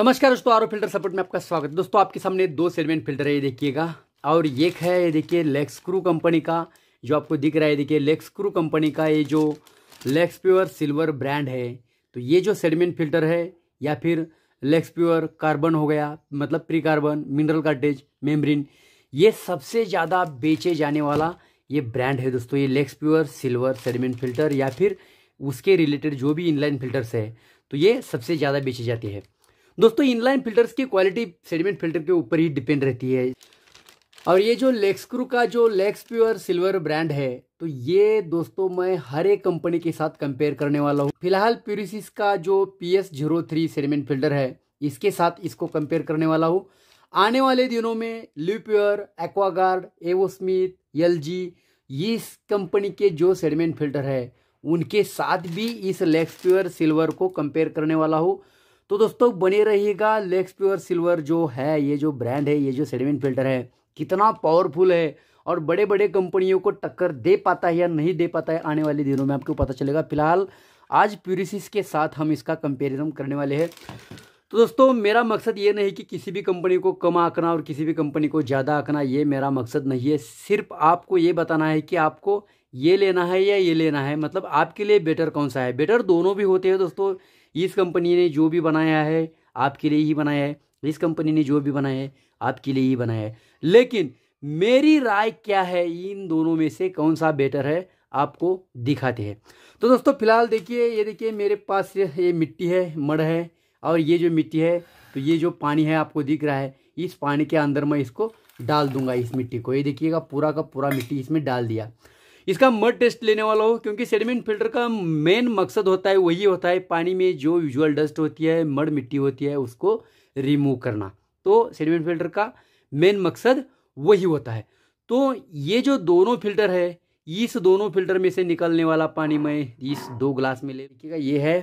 नमस्कार दोस्तों आरो फिल्टर सपोर्ट में आपका स्वागत है दोस्तों आपके सामने दो सेलमेंट फिल्टर है ये देखिएगा और एक है ये देखिए लेक्सक्रू कंपनी का जो आपको दिख रहा है देखिए लेक्सक्रू कंपनी का ये जो लेक्स प्योर सिल्वर ब्रांड है तो ये जो सेडमेंट फिल्टर है या फिर लेक्स प्योर कार्बन हो गया मतलब pre carbon mineral cartridge membrane ये सबसे ज़्यादा बेचे जाने वाला ये ब्रांड है दोस्तों ये लेक्स प्योर सिल्वर सेडमेंट फिल्टर या फिर उसके रिलेटेड जो भी इनलाइन फिल्टर्स है तो ये सबसे ज़्यादा बेची जाती है दोस्तों इनलाइन फिल्टर्स की क्वालिटी सेडिमेंट फिल्टर के ऊपर ही डिपेंड रहती है और ये जो लेक्सक्रू का जो लेक्स प्योर सिल्वर ब्रांड है तो ये दोस्तों मैं हर एक कंपनी के साथ कंपेयर करने वाला हूँ फिलहाल प्यूरिसिस का जो P S zero three sediment filter है इसके साथ इसको कंपेयर करने वाला हूँ आने वाले दिनों में Livpure Aquaguard AO Smith L G इस कंपनी के जो सेडिमेंट फिल्टर है उनके साथ भी इस लेक्स प्योर सिल्वर को कंपेयर करने वाला हूँ तो दोस्तों बने रहिएगा लेक्स प्योर सिल्वर जो है ये जो ब्रांड है ये जो सेडिमेंट फिल्टर है कितना पावरफुल है और बड़े बड़े कंपनियों को टक्कर दे पाता है या नहीं दे पाता है आने वाले दिनों में आपको पता चलेगा फिलहाल आज प्यूरिसिस के साथ हम इसका कंपेरिजन करने वाले हैं तो दोस्तों मेरा मकसद ये नहीं कि किसी भी कंपनी को कम आंकना और किसी भी कंपनी को ज़्यादा आंकना ये मेरा मकसद नहीं है सिर्फ आपको ये बताना है कि आपको ये लेना है या ये लेना है मतलब आपके लिए बेटर कौन सा है बेटर दोनों भी होते हैं दोस्तों इस कंपनी ने जो भी बनाया है आपके लिए ही बनाया है इस कंपनी ने जो भी बनाया है आपके लिए ही बनाया है लेकिन मेरी राय क्या है इन दोनों में से कौन सा बेटर है आपको दिखाते हैं तो दोस्तों फिलहाल देखिए ये देखिए मेरे पास ये मिट्टी है मड़ है और ये जो मिट्टी है तो ये जो पानी है आपको दिख रहा है इस पानी के अंदर मैं इसको डाल दूंगा इस मिट्टी को ये देखिएगा पूरा का पूरा मिट्टी इसमें डाल दिया इसका मड टेस्ट लेने वाला हूँ क्योंकि सेडिमेंट फिल्टर का मेन मकसद होता है वही होता है पानी में जो यूजुअल डस्ट होती है मड मिट्टी होती है उसको रिमूव करना तो सेडिमेंट फिल्टर का मेन मकसद वही होता है तो ये जो दोनों फिल्टर है इस दोनों फिल्टर में से निकलने वाला पानी मैं इस दो ग्लास में ले देखिएगा ये है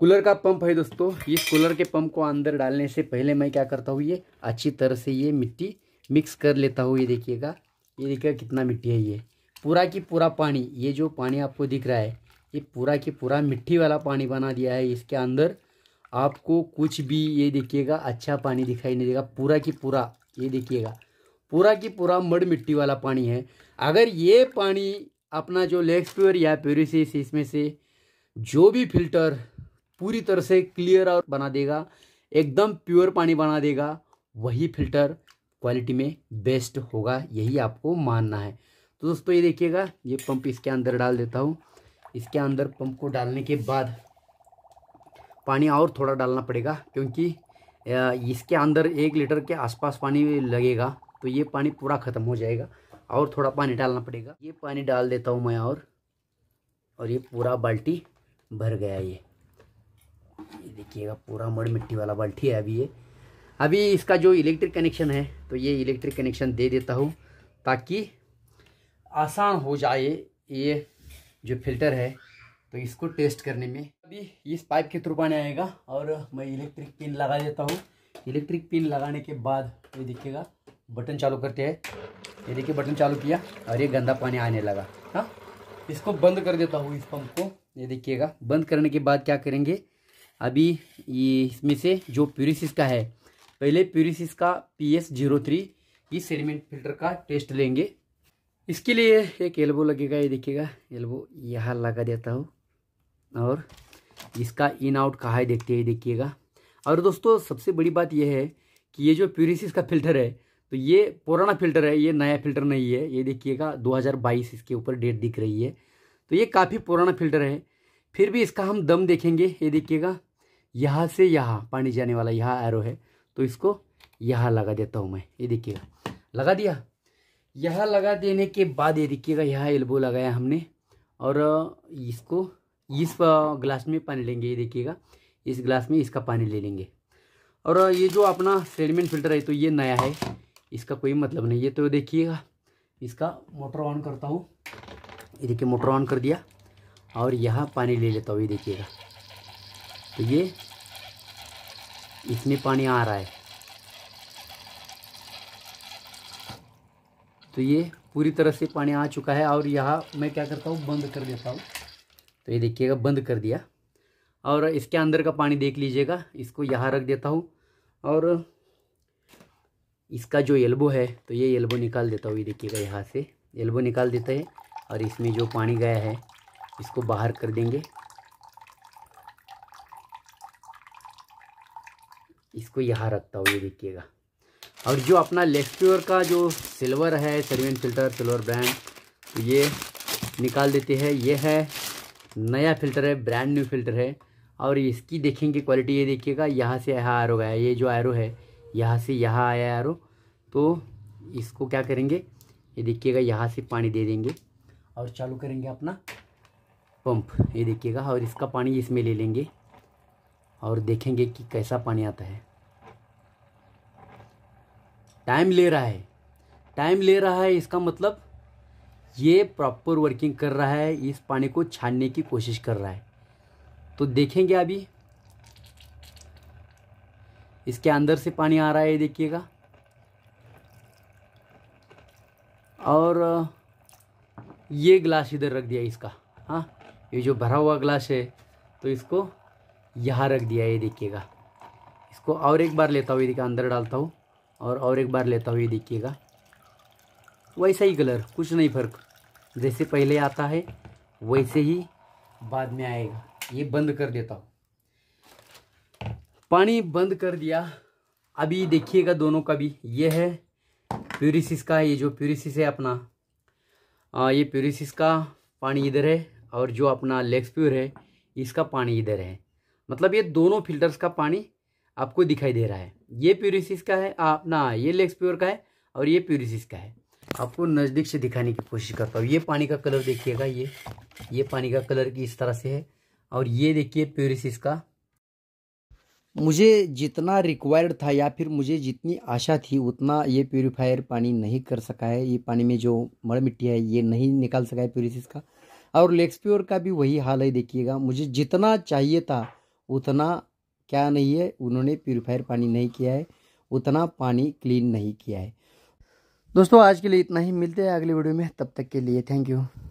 कूलर का पंप है दोस्तों इस कूलर के पंप को अंदर डालने से पहले मैं क्या करता हूँ ये अच्छी तरह से ये मिट्टी मिक्स कर लेता हूँ ये देखिएगा ये देखिएगा कितना मिट्टी है ये पूरा की पूरा पानी ये जो पानी आपको दिख रहा है ये पूरा की पूरा मिट्टी वाला पानी बना दिया है इसके अंदर आपको कुछ भी ये देखिएगा अच्छा पानी दिखाई नहीं देगा पूरा की पूरा ये देखिएगा पूरा की पूरा मड मिट्टी वाला पानी है अगर ये पानी अपना जो लेग्स प्योर या प्योरिस इसमें से जो भी फिल्टर पूरी तरह से क्लियर और बना देगा एकदम प्योर पानी बना देगा वही फिल्टर क्वालिटी में बेस्ट होगा यही आपको मानना है तो दोस्तों ये देखिएगा ये पंप इसके अंदर डाल देता हूँ इसके अंदर पंप को डालने के बाद पानी और थोड़ा डालना पड़ेगा क्योंकि इसके अंदर एक लीटर के आसपास पानी लगेगा तो ये पानी पूरा ख़त्म हो जाएगा और थोड़ा पानी डालना पड़ेगा ये पानी डाल देता हूँ मैं और और ये पूरा बाल्टी भर गया ये ये देखिएगा पूरा मड़ मिट्टी वाला बाल्टी है अभी ये अभी इसका जो इलेक्ट्रिक कनेक्शन है तो ये इलेक्ट्रिक कनेक्शन दे देता हूँ ताकि आसान हो जाए ये जो फिल्टर है तो इसको टेस्ट करने में अभी इस पाइप के थ्रू पानी आएगा और मैं इलेक्ट्रिक पिन लगा देता हूँ इलेक्ट्रिक पिन लगाने के बाद ये देखिएगा बटन चालू करते हैं ये देखिए बटन चालू किया और ये गंदा पानी आने लगा हाँ इसको बंद कर देता हूँ इस पंप को ये देखिएगा बंद करने के बाद क्या करेंगे अभी ये इसमें से जो प्यूरिस का है पहले प्यूरिसिस का पी एस जीरो थ्री इस सेडिमेंट फिल्टर का टेस्ट लेंगे इसके लिए एक एल्बो लगेगा ये देखिएगा एल्बो यहाँ लगा देता हूँ और इसका इन आउट कहाँ है देखते हैं देखिएगा और दोस्तों सबसे बड़ी बात यह है कि ये जो प्यूरिसिस का फिल्टर है तो ये पुराना फिल्टर है ये नया फिल्टर नहीं है ये देखिएगा 2022 इसके ऊपर डेट दिख रही है तो ये काफ़ी पुराना फिल्टर है फिर भी इसका हम दम देखेंगे ये देखिएगा यहाँ से यहाँ पानी जाने वाला यहाँ एरो है तो इसको यहाँ लगा देता हूँ मैं ये देखिएगा लगा दिया यहाँ लगा देने के बाद ये देखिएगा यहाँ एल्बो लगाया हमने और इसको इस ग्लास में पानी लेंगे ये देखिएगा इस ग्लास में इसका पानी ले लेंगे और ये जो अपना सेडमेंट फिल्टर है तो ये नया है इसका कोई मतलब नहीं है तो देखिएगा इसका मोटर ऑन करता हूँ ये देखिए मोटर ऑन कर दिया और यहाँ पानी ले लेता हूँ ये देखिएगा तो ये इसमें पानी आ रहा है तो ये पूरी तरह से पानी आ चुका है और यहाँ मैं क्या करता हूँ बंद कर देता हूँ तो ये देखिएगा बंद कर दिया और इसके अंदर का पानी देख लीजिएगा इसको यहाँ रख देता हूँ और इसका जो एल्बो है तो ये एल्बो निकाल देता हूँ ये देखिएगा यहाँ से एल्बो निकाल देते हैं और इसमें जो पानी गया है इसको बाहर कर देंगे इसको यहाँ रखता हूँ ये देखिएगा और जो अपना लेफ्ट प्योर का जो सिल्वर है सर्विन फिल्टर सिल्वर ब्रांड तो ये निकाल देते हैं ये है नया फिल्टर है ब्रांड न्यू फिल्टर है और इसकी देखेंगे क्वालिटी ये देखिएगा यहाँ से यहाँ ओ गया ये जो आर है यहाँ से यहाँ आया आर तो इसको क्या करेंगे ये देखिएगा यहाँ से पानी दे देंगे और चालू करेंगे अपना पंप ये देखिएगा और इसका पानी इसमें ले लेंगे और देखेंगे कि कैसा पानी आता है टाइम ले रहा है टाइम ले रहा है इसका मतलब ये प्रॉपर वर्किंग कर रहा है इस पानी को छानने की कोशिश कर रहा है तो देखेंगे अभी इसके अंदर से पानी आ रहा है देखिएगा और ये ग्लास इधर रख दिया इसका हाँ ये जो भरा हुआ ग्लास है तो इसको यहाँ रख दिया ये देखिएगा इसको और एक बार लेता हूँ देखिए अंदर डालता हूँ और और एक बार लेता ये देखिएगा वैसा ही कलर कुछ नहीं फ़र्क जैसे पहले आता है वैसे ही बाद में आएगा ये बंद कर देता हूँ पानी बंद कर दिया अभी देखिएगा दोनों का भी ये है प्यूरिसिस का ये जो प्यूरिसिस है अपना आ, ये प्यूरिसिस का पानी इधर है और जो अपना लेक्स प्योर है इसका पानी इधर है मतलब ये दोनों फिल्टर्स का पानी आपको दिखाई दे रहा है ये प्यूरिसिस का है आप ना ये लेग्स प्योर का है और ये प्यूरिसिस का है आपको नज़दीक से दिखाने की कोशिश करता हूँ ये पानी का कलर देखिएगा ये ये पानी का कलर की इस तरह से है और ये देखिए प्योरिसिस का मुझे जितना रिक्वायर्ड था या फिर मुझे जितनी आशा थी उतना ये प्योरीफायर पानी नहीं कर सका है ये पानी में जो मड़ मिट्टी है ये नहीं निकाल सका है प्योरिसिस का और लेक्सप्योर का भी वही हाल है देखिएगा मुझे जितना चाहिए था उतना क्या नहीं है उन्होंने प्योरीफायर पानी नहीं किया है उतना पानी क्लीन नहीं किया है दोस्तों आज के लिए इतना ही मिलते हैं अगले वीडियो में तब तक के लिए थैंक यू